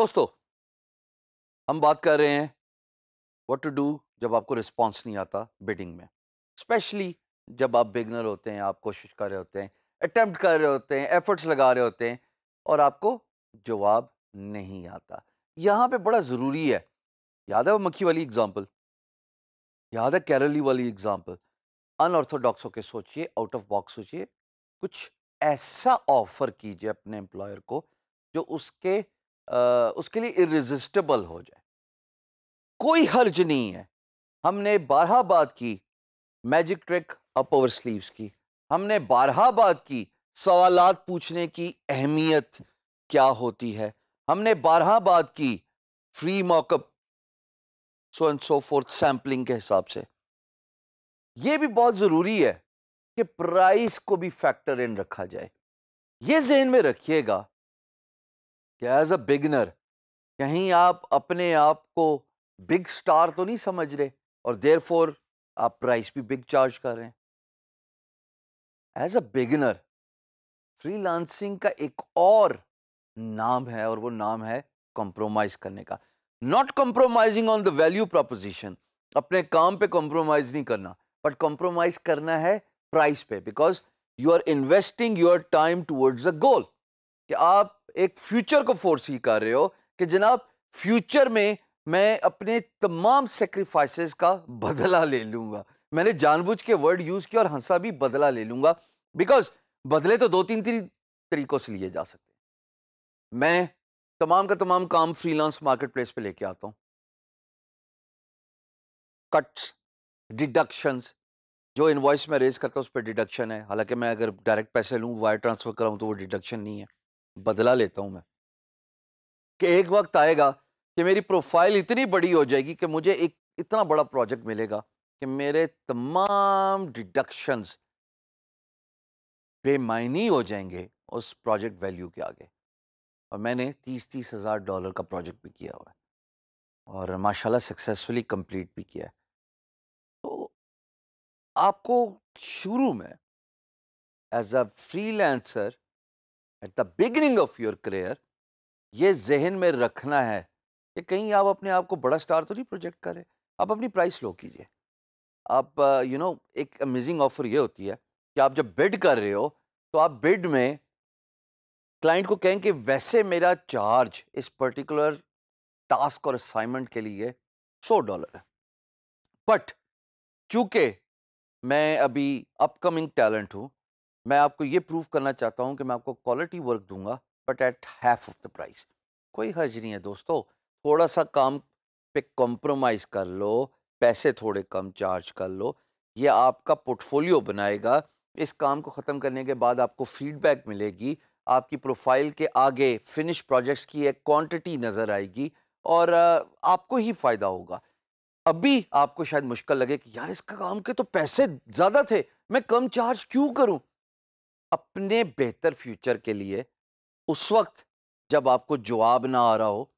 दोस्तों हम बात कर रहे हैं व्हाट टू डू जब आपको रिस्पांस नहीं आता बिडिंग में स्पेशली जब आप बिगनर होते हैं आप कोशिश कर रहे होते हैं अटैम्प्ट कर रहे होते हैं एफर्ट्स लगा रहे होते हैं और आपको जवाब नहीं आता यहाँ पे बड़ा ज़रूरी है याद है वो मक्खी वाली एग्जांपल याद है कैरली वाली एग्जांपल अनऑर्थोडॉक्स होकर सोचिए आउट ऑफ बॉक्स सोचिए कुछ ऐसा ऑफर कीजिए अपने एम्प्लॉयर को जो उसके उसके लिए इरेजिस्टेबल हो जाए कोई हर्ज नहीं है हमने बारह बात की magic trick up over sleeves की हमने बारह बात की सवालात पूछने की अहमियत क्या होती है हमने बारह बात की free mockup so and so fourth sampling के हिसाब से ये भी बहुत ज़रूरी है कि प्राइस को भी फैक्टर इन रखा जाए ये जहन में रखिएगा कि एज अ बिगनर कहीं आप अपने आप को बिग स्टार तो नहीं समझ रहे और देर फोर आप प्राइस भी बिग चार्ज कर रहे हैं एज अ बिगनर फ्रीलांसिंग का एक और नाम है और वो नाम है कॉम्प्रोमाइज करने का not compromising on the value proposition अपने काम पे कॉम्प्रोमाइज नहीं करना बट कॉम्प्रोमाइज करना है प्राइस पे because you are investing your time towards a goal कि आप एक फ्यूचर को फोर्स ही कर रहे हो कि जनाब फ्यूचर में मैं अपने तमाम सेक्रीफाइसेस का बदला ले लूंगा मैंने जानबूझ के वर्ड यूज़ किया और हंसा भी बदला ले लूंगा बिकॉज बदले तो दो तीन तीन तरीक़ों से लिए जा सकते हैं मैं तमाम का तमाम काम फ्रीलांस मार्केट प्लेस पर लेके आता हूं कट्स डिडक्शंस जो इन्वॉइस में रेज करता हूँ उस पर डिडक्शन है हालांकि मैं अगर डायरेक्ट पैसे लूँ वायर ट्रांसफ़र कराऊँ तो वो डिडक्शन नहीं है बदला लेता हूं मैं कि एक वक्त आएगा कि मेरी प्रोफाइल इतनी बड़ी हो जाएगी कि मुझे एक इतना बड़ा प्रोजेक्ट मिलेगा कि मेरे तमाम डिडक्शंस बेमायनी हो जाएंगे उस प्रोजेक्ट वैल्यू के आगे और मैंने तीस तीस हज़ार डॉलर का प्रोजेक्ट भी किया हुआ है और माशाल्लाह सक्सेसफुली कंप्लीट भी किया है तो आपको शुरू में as a freelancer at the beginning of your career ये जहन में रखना है कि कहीं आप अपने आप को बड़ा स्टार तो नहीं प्रोजेक्ट करें आप अपनी प्राइस लो कीजिए आप यू नो एक अमेजिंग ऑफर ये होती है कि आप जब बिड कर रहे हो तो आप बिड में क्लाइंट को कहें कि वैसे मेरा चार्ज इस पर्टिकुलर टास्क और असाइनमेंट के लिए सौ डॉलर है बट चूंकि मैं अभी अपकमिंग टैलेंट हूँ मैं आपको ये प्रूव करना चाहता हूँ कि मैं आपको क्वालिटी वर्क दूंगा but at half of the price कोई हर्ज नहीं है दोस्तों थोड़ा सा काम पे कॉम्प्रोमाइज़ कर लो पैसे थोड़े कम चार्ज कर लो ये आपका पोर्टफोलियो बनाएगा इस काम को ख़त्म करने के बाद आपको फीडबैक मिलेगी आपकी प्रोफाइल के आगे फिनिश प्रोजेक्ट्स की एक क्वांटिटी नज़र आएगी और आपको ही फ़ायदा होगा अभी आपको शायद मुश्किल लगे कि यार इसका काम के तो पैसे ज़्यादा थे मैं कम चार्ज क्यों करूं अपने बेहतर फ्यूचर के लिए उस वक्त जब आपको जवाब ना आ रहा हो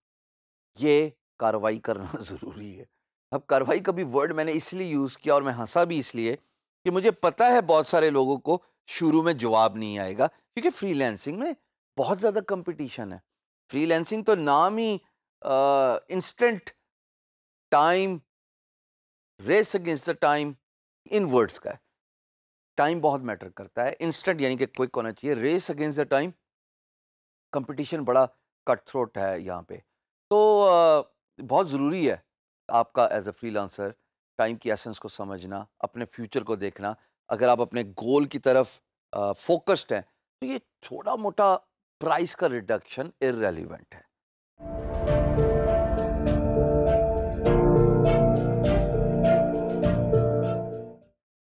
ये कार्रवाई करना ज़रूरी है अब कार्रवाई का भी वर्ड मैंने इसलिए यूज़ किया और मैं हंसा भी इसलिए कि मुझे पता है बहुत सारे लोगों को शुरू में जवाब नहीं आएगा क्योंकि फ्रीलैंसिंग में बहुत ज़्यादा कंपटीशन है फ्रीलैंसिंग तो नाम ही instant time race against the time in words का है टाइम बहुत मैटर करता है इंस्टेंट यानी कि क्विक होना चाहिए race against the time competition बड़ा कट थ्रोट है यहाँ पे तो बहुत ज़रूरी है आपका एज अ फ्रीलांसर टाइम की एसेंस को समझना अपने फ्यूचर को देखना अगर आप अपने गोल की तरफ फोकस्ड हैं तो ये छोटा मोटा प्राइस का रिडक्शन इरेलीवेंट है